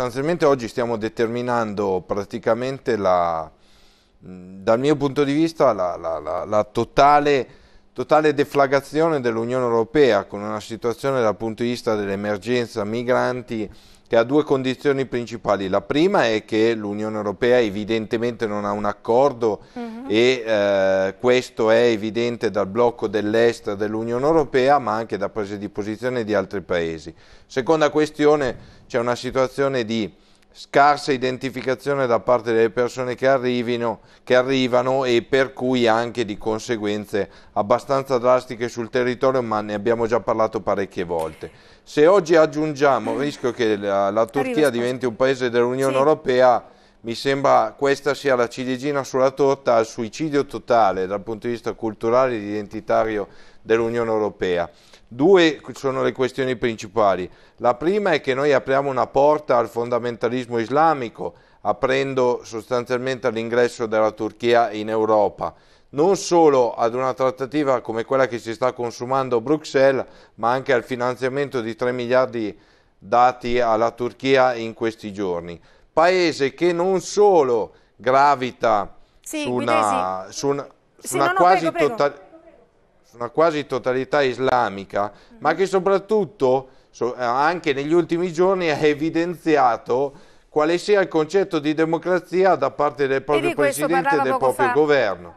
Sostanzialmente oggi stiamo determinando praticamente la, dal mio punto di vista la, la, la totale Totale deflagrazione dell'Unione Europea con una situazione dal punto di vista dell'emergenza migranti che ha due condizioni principali. La prima è che l'Unione Europea evidentemente non ha un accordo uh mhm. -huh. e eh, questo è evidente dal blocco dell'est dell'Unione Europea ma anche da prese di posizione di altri paesi. Seconda questione, c'è una situazione di scarsa identificazione da parte delle persone che, arrivino, che arrivano e per cui anche di conseguenze abbastanza drastiche sul territorio, ma ne abbiamo già parlato parecchie volte. Se oggi aggiungiamo il rischio che la, la Turchia diventi un paese dell'Unione sì. Europea, mi sembra questa sia la ciliegina sulla torta al suicidio totale dal punto di vista culturale ed identitario dell'Unione Europea. Due sono le questioni principali. La prima è che noi apriamo una porta al fondamentalismo islamico, aprendo sostanzialmente all'ingresso della Turchia in Europa non solo ad una trattativa come quella che si sta consumando a Bruxelles, ma anche al finanziamento di 3 miliardi dati alla Turchia in questi giorni paese che non solo gravita sì, su, una, su, una, su, sì, una no, no, prego, tota-, una, quasi totalità islamica, mm. ma che soprattutto so, anche negli ultimi giorni ha evidenziato quale sia il concetto di democrazia da parte del proprio Presidente e del proprio fa. governo.